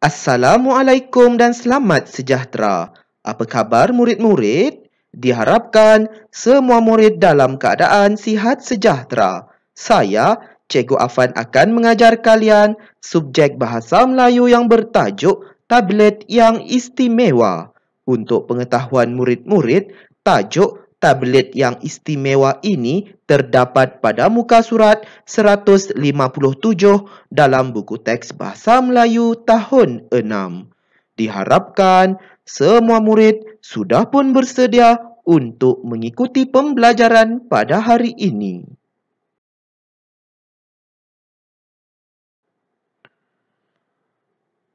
Assalamualaikum dan selamat sejahtera. Apa khabar murid-murid? Diharapkan semua murid dalam keadaan sihat sejahtera. Saya, Cikgu Afan akan mengajar kalian subjek bahasa Melayu yang bertajuk Tablet yang Istimewa. Untuk pengetahuan murid-murid, tajuk tablet yang istimewa ini terdapat pada muka surat 157 dalam buku teks Bahasa Melayu tahun 6. Diharapkan semua murid sudah pun bersedia untuk mengikuti pembelajaran pada hari ini.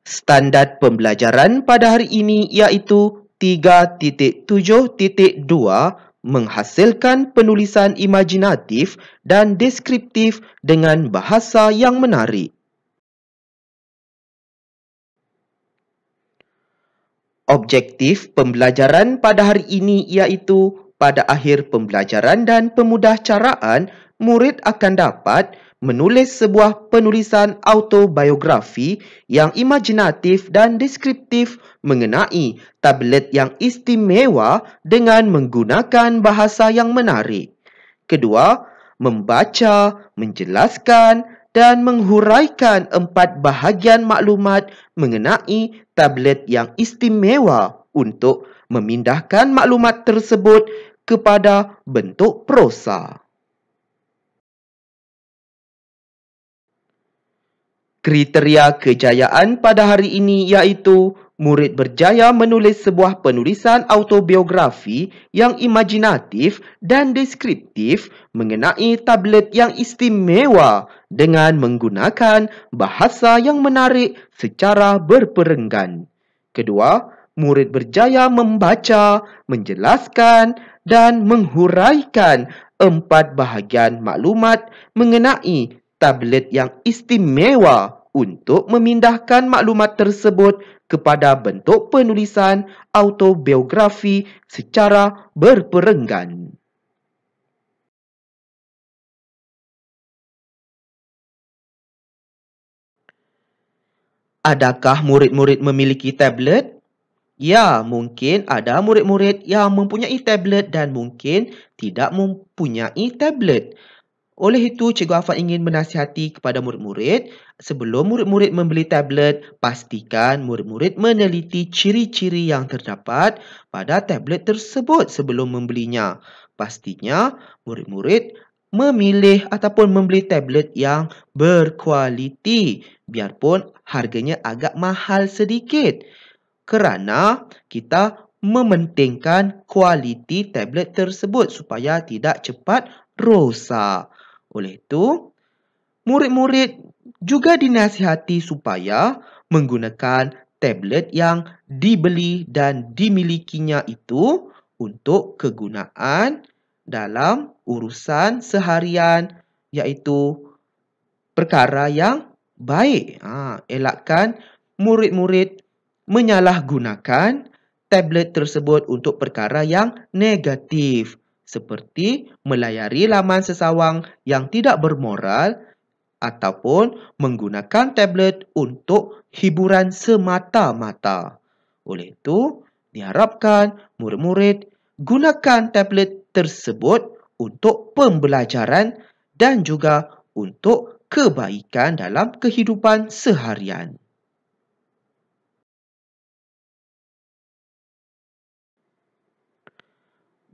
Standard pembelajaran pada hari ini iaitu 3.7.2 menghasilkan penulisan imajinatif dan deskriptif dengan bahasa yang menarik. Objektif pembelajaran pada hari ini iaitu pada akhir pembelajaran dan pemudahcaraan murid akan dapat menulis sebuah penulisan autobiografi yang imajinatif dan deskriptif mengenai tablet yang istimewa dengan menggunakan bahasa yang menarik. Kedua, membaca, menjelaskan dan menghuraikan empat bahagian maklumat mengenai tablet yang istimewa untuk memindahkan maklumat tersebut kepada bentuk prosa. Kriteria kejayaan pada hari ini iaitu murid berjaya menulis sebuah penulisan autobiografi yang imajinatif dan deskriptif mengenai tablet yang istimewa dengan menggunakan bahasa yang menarik secara berperenggan. Kedua, murid berjaya membaca, menjelaskan dan menghuraikan empat bahagian maklumat mengenai tablet yang istimewa untuk memindahkan maklumat tersebut kepada bentuk penulisan autobiografi secara berperenggan. Adakah murid-murid memiliki tablet? Ya, mungkin ada murid-murid yang mempunyai tablet dan mungkin tidak mempunyai tablet. Oleh itu, Cikgu Afan ingin menasihati kepada murid-murid, sebelum murid-murid membeli tablet, pastikan murid-murid meneliti ciri-ciri yang terdapat pada tablet tersebut sebelum membelinya. Pastinya, murid-murid memilih ataupun membeli tablet yang berkualiti biarpun harganya agak mahal sedikit kerana kita mementingkan kualiti tablet tersebut supaya tidak cepat rosak. Oleh itu, murid-murid juga dinasihati supaya menggunakan tablet yang dibeli dan dimilikinya itu untuk kegunaan dalam urusan seharian iaitu perkara yang baik. Ha, elakkan murid-murid menyalahgunakan tablet tersebut untuk perkara yang negatif seperti melayari laman sesawang yang tidak bermoral ataupun menggunakan tablet untuk hiburan semata-mata. Oleh itu, diharapkan murid-murid gunakan tablet tersebut untuk pembelajaran dan juga untuk kebaikan dalam kehidupan seharian.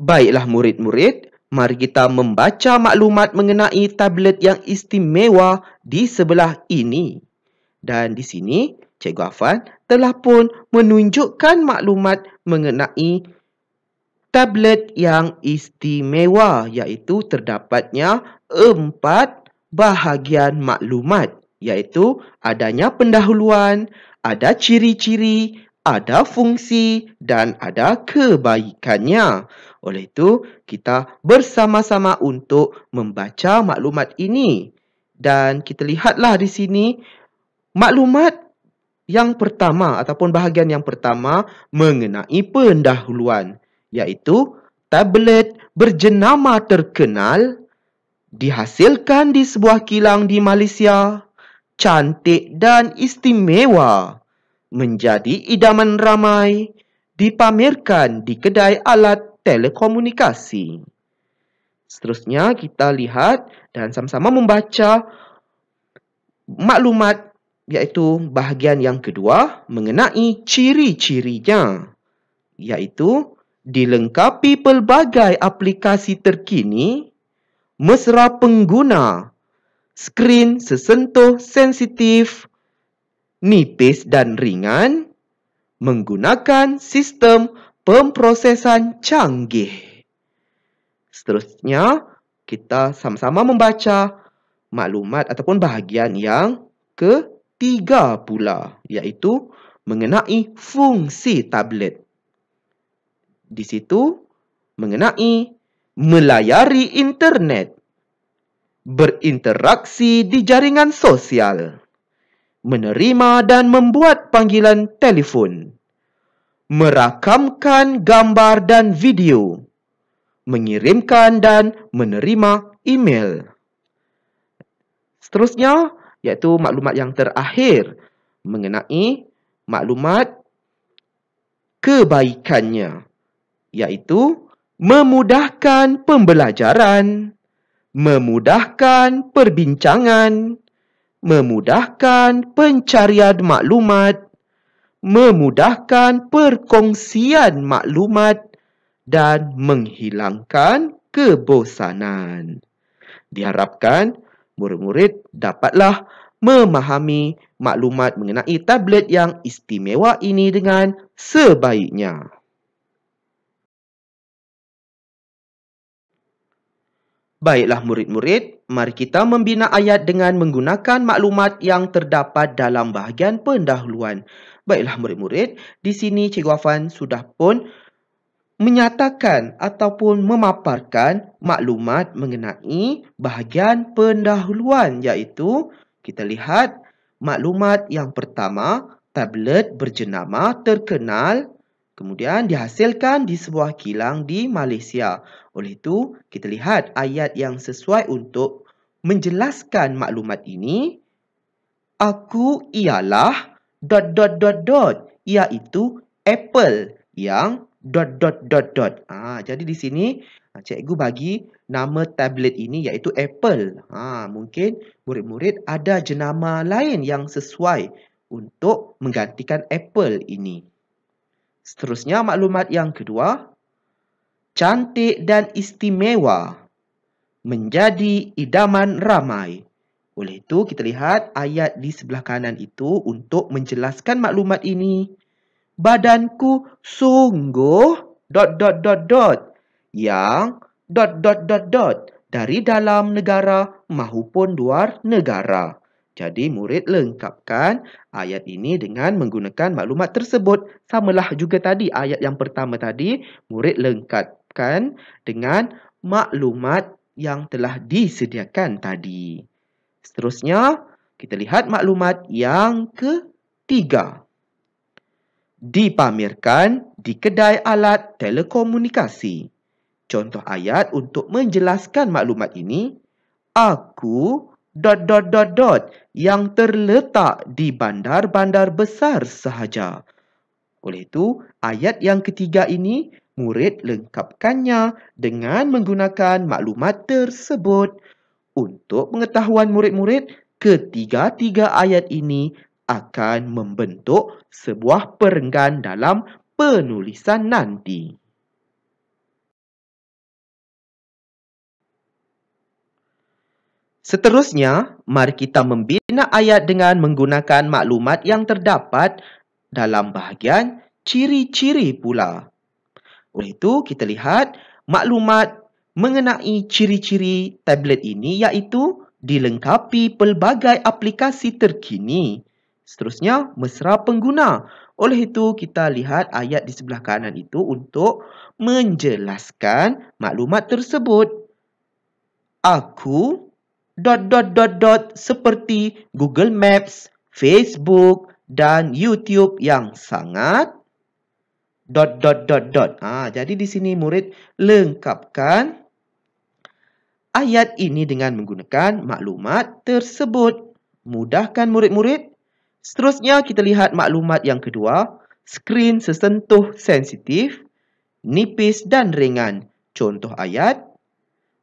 Baiklah murid-murid, mari kita membaca maklumat mengenai tablet yang istimewa di sebelah ini. Dan di sini, Cikgu Afan telah pun menunjukkan maklumat mengenai tablet yang istimewa iaitu terdapatnya empat bahagian maklumat iaitu adanya pendahuluan, ada ciri-ciri, ada fungsi dan ada kebaikannya. Oleh itu, kita bersama-sama untuk membaca maklumat ini. Dan kita lihatlah di sini maklumat yang pertama ataupun bahagian yang pertama mengenai pendahuluan iaitu tablet berjenama terkenal dihasilkan di sebuah kilang di Malaysia cantik dan istimewa menjadi idaman ramai dipamerkan di kedai alat telekomunikasi. Seterusnya kita lihat dan sama-sama membaca maklumat iaitu bahagian yang kedua mengenai ciri-cirinya iaitu dilengkapi pelbagai aplikasi terkini mesra pengguna skrin sesentuh sensitif nipis dan ringan menggunakan sistem pemprosesan canggih. Seterusnya, kita sama-sama membaca maklumat ataupun bahagian yang ketiga pula iaitu mengenai fungsi tablet. Di situ mengenai melayari internet, berinteraksi di jaringan sosial, menerima dan membuat panggilan telefon merakamkan gambar dan video, mengirimkan dan menerima email. Seterusnya, iaitu maklumat yang terakhir mengenai maklumat kebaikannya, iaitu memudahkan pembelajaran, memudahkan perbincangan, memudahkan pencarian maklumat, memudahkan perkongsian maklumat dan menghilangkan kebosanan. Diharapkan murid-murid dapatlah memahami maklumat mengenai tablet yang istimewa ini dengan sebaiknya. Baiklah murid-murid, mari kita membina ayat dengan menggunakan maklumat yang terdapat dalam bahagian pendahuluan. Baiklah murid-murid, di sini Cikgu Afan sudah pun menyatakan ataupun memaparkan maklumat mengenai bahagian pendahuluan iaitu kita lihat maklumat yang pertama tablet berjenama terkenal kemudian dihasilkan di sebuah kilang di Malaysia. Oleh itu, kita lihat ayat yang sesuai untuk menjelaskan maklumat ini. Aku ialah dot dot dot dot iaitu Apple yang dot dot dot dot. Ha, jadi di sini ha, cikgu bagi nama tablet ini iaitu Apple. Ha, mungkin murid-murid ada jenama lain yang sesuai untuk menggantikan Apple ini. Seterusnya maklumat yang kedua, cantik dan istimewa menjadi idaman ramai. Oleh itu kita lihat ayat di sebelah kanan itu untuk menjelaskan maklumat ini. Badanku sungguh dot dot dot dot yang dot dot dot dot dari dalam negara mahupun luar negara. Jadi murid lengkapkan ayat ini dengan menggunakan maklumat tersebut. Samalah juga tadi ayat yang pertama tadi, murid lengkapkan dengan maklumat yang telah disediakan tadi. Seterusnya, kita lihat maklumat yang ketiga. Dipamerkan di kedai alat telekomunikasi. Contoh ayat untuk menjelaskan maklumat ini, aku dot dot dot dot yang terletak di bandar-bandar besar sahaja. Oleh itu, ayat yang ketiga ini, murid lengkapkannya dengan menggunakan maklumat tersebut. Untuk pengetahuan murid-murid, ketiga-tiga ayat ini akan membentuk sebuah perenggan dalam penulisan nanti. Seterusnya, mari kita membina ayat dengan menggunakan maklumat yang terdapat dalam bahagian ciri-ciri pula. Oleh itu, kita lihat maklumat mengenai ciri-ciri tablet ini iaitu dilengkapi pelbagai aplikasi terkini. Seterusnya, mesra pengguna. Oleh itu, kita lihat ayat di sebelah kanan itu untuk menjelaskan maklumat tersebut. Aku dot dot dot dot seperti Google Maps, Facebook dan YouTube yang sangat dot dot dot dot. Ah, jadi di sini murid lengkapkan ayat ini dengan menggunakan maklumat tersebut. Mudahkan murid-murid. Seterusnya kita lihat maklumat yang kedua. Skrin sesentuh sensitif, nipis dan ringan. Contoh ayat.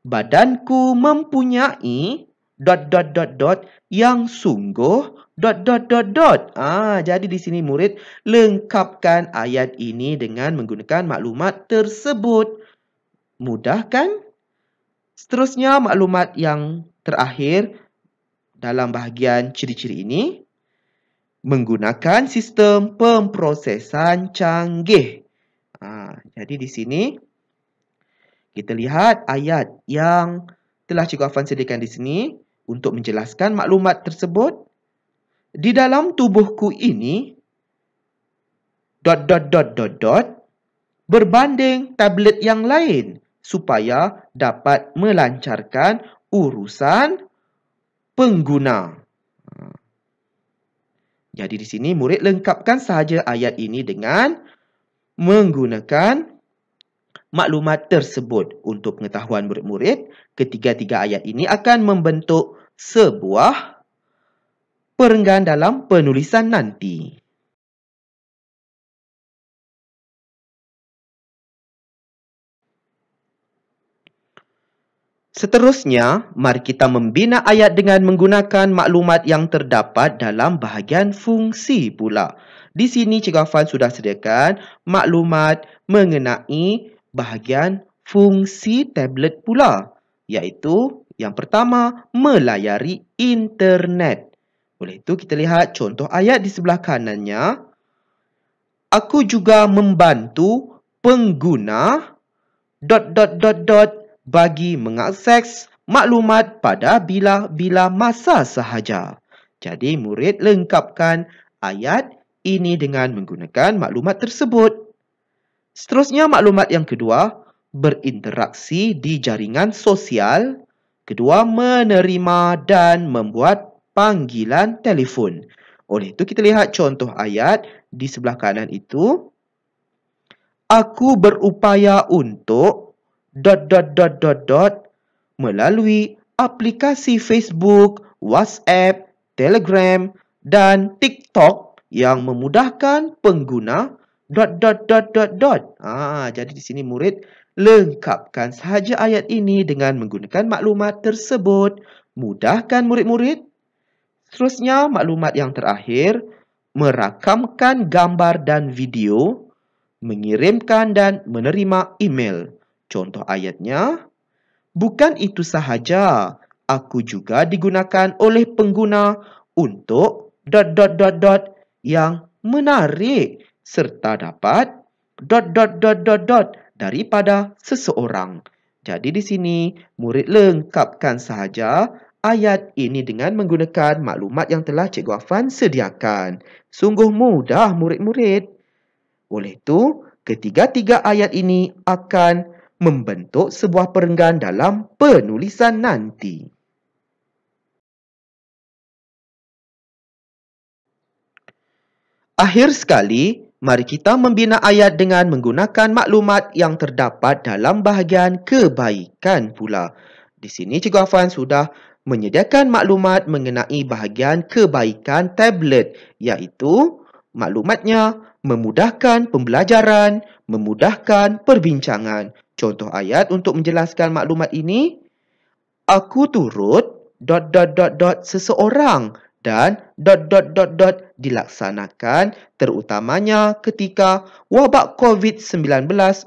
Badanku mempunyai dot dot dot dot yang sungguh dot dot dot dot. Ah, jadi di sini murid lengkapkan ayat ini dengan menggunakan maklumat tersebut. Mudah kan? Seterusnya maklumat yang terakhir dalam bahagian ciri-ciri ini menggunakan sistem pemprosesan canggih. Ha, jadi di sini kita lihat ayat yang telah Cikgu Afan sediakan di sini untuk menjelaskan maklumat tersebut. Di dalam tubuhku ini, dot dot dot dot dot, berbanding tablet yang lain supaya dapat melancarkan urusan pengguna. Jadi di sini murid lengkapkan sahaja ayat ini dengan menggunakan maklumat tersebut untuk pengetahuan murid-murid. Ketiga-tiga ayat ini akan membentuk sebuah perenggan dalam penulisan nanti. Seterusnya, mari kita membina ayat dengan menggunakan maklumat yang terdapat dalam bahagian fungsi pula. Di sini Cikgu Afan sudah sediakan maklumat mengenai bahagian fungsi tablet pula, iaitu yang pertama, melayari internet. Oleh itu, kita lihat contoh ayat di sebelah kanannya. Aku juga membantu pengguna dot dot dot dot bagi mengakses maklumat pada bila-bila masa sahaja. Jadi, murid lengkapkan ayat ini dengan menggunakan maklumat tersebut. Seterusnya, maklumat yang kedua, berinteraksi di jaringan sosial. Kedua, menerima dan membuat panggilan telefon. Oleh itu, kita lihat contoh ayat di sebelah kanan itu. Aku berupaya untuk dot dot dot dot dot melalui aplikasi Facebook, WhatsApp, Telegram dan TikTok yang memudahkan pengguna dot dot dot dot dot. Ah, jadi di sini murid Lengkapkan sahaja ayat ini dengan menggunakan maklumat tersebut. Mudahkan murid-murid. Seterusnya, maklumat yang terakhir, merakamkan gambar dan video, mengirimkan dan menerima email. Contoh ayatnya, Bukan itu sahaja, aku juga digunakan oleh pengguna untuk dot dot dot dot yang menarik serta dapat dot dot dot dot dot, daripada seseorang. Jadi di sini, murid lengkapkan sahaja ayat ini dengan menggunakan maklumat yang telah Cikgu Afan sediakan. Sungguh mudah murid-murid. Oleh itu, ketiga-tiga ayat ini akan membentuk sebuah perenggan dalam penulisan nanti. Akhir sekali, Mari kita membina ayat dengan menggunakan maklumat yang terdapat dalam bahagian kebaikan pula. Di sini Cikgu Afan sudah menyediakan maklumat mengenai bahagian kebaikan tablet iaitu maklumatnya memudahkan pembelajaran, memudahkan perbincangan. Contoh ayat untuk menjelaskan maklumat ini, aku turut dot dot dot dot seseorang dan dot dot dot dot dilaksanakan terutamanya ketika wabak COVID-19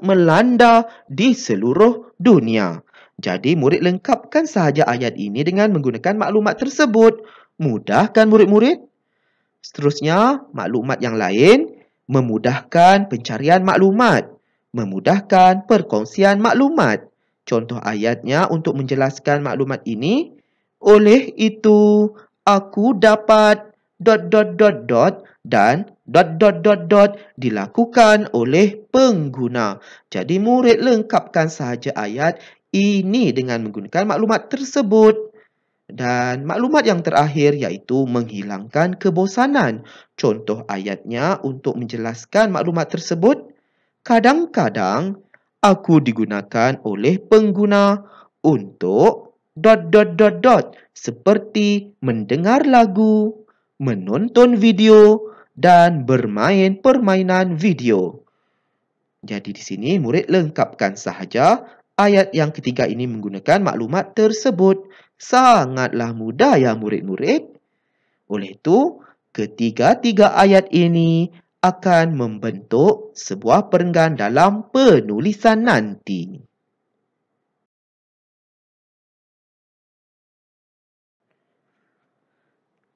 melanda di seluruh dunia. Jadi murid lengkapkan sahaja ayat ini dengan menggunakan maklumat tersebut. Mudahkan murid-murid? Seterusnya, maklumat yang lain memudahkan pencarian maklumat, memudahkan perkongsian maklumat. Contoh ayatnya untuk menjelaskan maklumat ini, oleh itu aku dapat dot dot dot dot dan dot dot dot dot dilakukan oleh pengguna. Jadi murid lengkapkan sahaja ayat ini dengan menggunakan maklumat tersebut. Dan maklumat yang terakhir iaitu menghilangkan kebosanan. Contoh ayatnya untuk menjelaskan maklumat tersebut. Kadang-kadang aku digunakan oleh pengguna untuk dot dot dot dot seperti mendengar lagu, menonton video, dan bermain permainan video. Jadi di sini murid lengkapkan sahaja ayat yang ketiga ini menggunakan maklumat tersebut. Sangatlah mudah ya murid-murid. Oleh itu, ketiga-tiga ayat ini akan membentuk sebuah perenggan dalam penulisan nanti.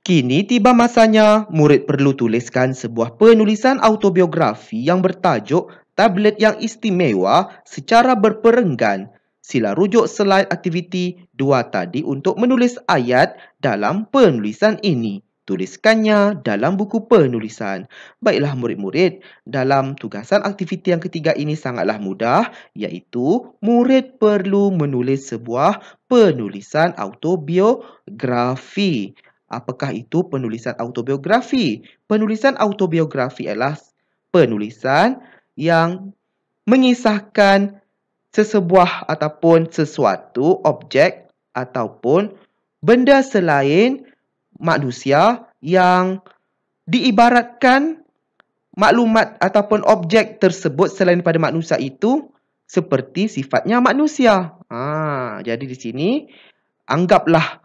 Kini tiba masanya murid perlu tuliskan sebuah penulisan autobiografi yang bertajuk Tablet yang Istimewa secara berperenggan. Sila rujuk slide aktiviti dua tadi untuk menulis ayat dalam penulisan ini. Tuliskannya dalam buku penulisan. Baiklah murid-murid, dalam tugasan aktiviti yang ketiga ini sangatlah mudah iaitu murid perlu menulis sebuah penulisan autobiografi. Apakah itu penulisan autobiografi? Penulisan autobiografi ialah penulisan yang mengisahkan sesebuah ataupun sesuatu objek ataupun benda selain manusia yang diibaratkan maklumat ataupun objek tersebut selain pada manusia itu seperti sifatnya manusia. Ha, jadi di sini anggaplah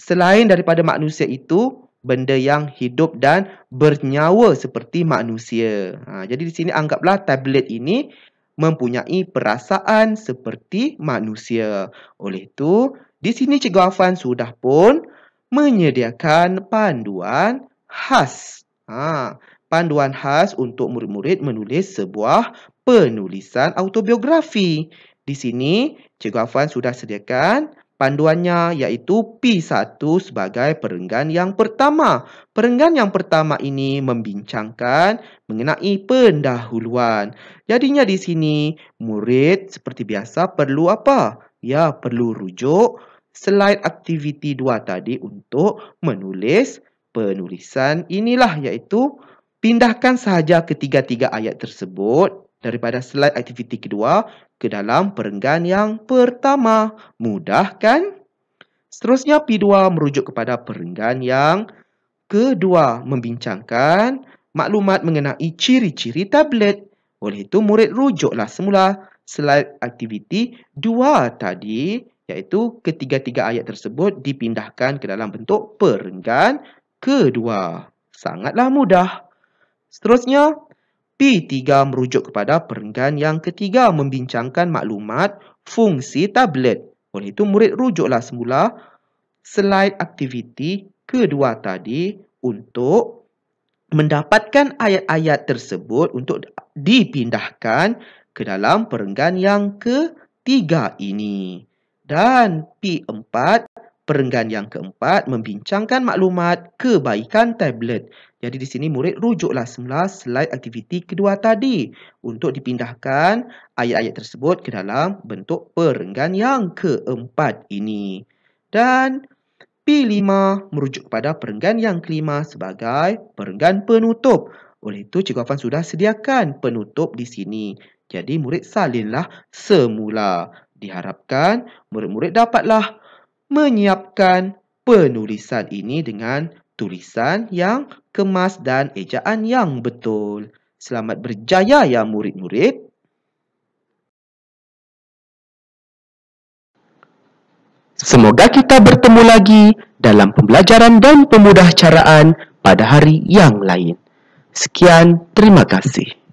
selain daripada manusia itu benda yang hidup dan bernyawa seperti manusia. Ha, jadi di sini anggaplah tablet ini mempunyai perasaan seperti manusia. Oleh itu, di sini Cikgu Afan sudah pun menyediakan panduan khas. Ha, panduan khas untuk murid-murid menulis sebuah penulisan autobiografi. Di sini, Cikgu Afan sudah sediakan panduannya iaitu P1 sebagai perenggan yang pertama. Perenggan yang pertama ini membincangkan mengenai pendahuluan. Jadinya di sini murid seperti biasa perlu apa? Ya, perlu rujuk slide aktiviti 2 tadi untuk menulis penulisan inilah iaitu pindahkan sahaja ketiga-tiga ayat tersebut daripada slide aktiviti kedua ke dalam perenggan yang pertama. Mudah kan? Seterusnya P2 merujuk kepada perenggan yang kedua membincangkan maklumat mengenai ciri-ciri tablet. Oleh itu murid rujuklah semula slide aktiviti 2 tadi iaitu ketiga-tiga ayat tersebut dipindahkan ke dalam bentuk perenggan kedua. Sangatlah mudah. Seterusnya P3 merujuk kepada perenggan yang ketiga membincangkan maklumat fungsi tablet. Oleh itu, murid rujuklah semula slide aktiviti kedua tadi untuk mendapatkan ayat-ayat tersebut untuk dipindahkan ke dalam perenggan yang ketiga ini. Dan P4 Perenggan yang keempat, membincangkan maklumat kebaikan tablet. Jadi di sini murid rujuklah semula slide aktiviti kedua tadi untuk dipindahkan ayat-ayat tersebut ke dalam bentuk perenggan yang keempat ini. Dan P5 merujuk kepada perenggan yang kelima sebagai perenggan penutup. Oleh itu, Cikgu Afan sudah sediakan penutup di sini. Jadi murid salinlah semula. Diharapkan murid-murid dapatlah penutup menyiapkan penulisan ini dengan tulisan yang kemas dan ejaan yang betul. Selamat berjaya ya murid-murid. Semoga kita bertemu lagi dalam pembelajaran dan pemudahcaraan pada hari yang lain. Sekian, terima kasih.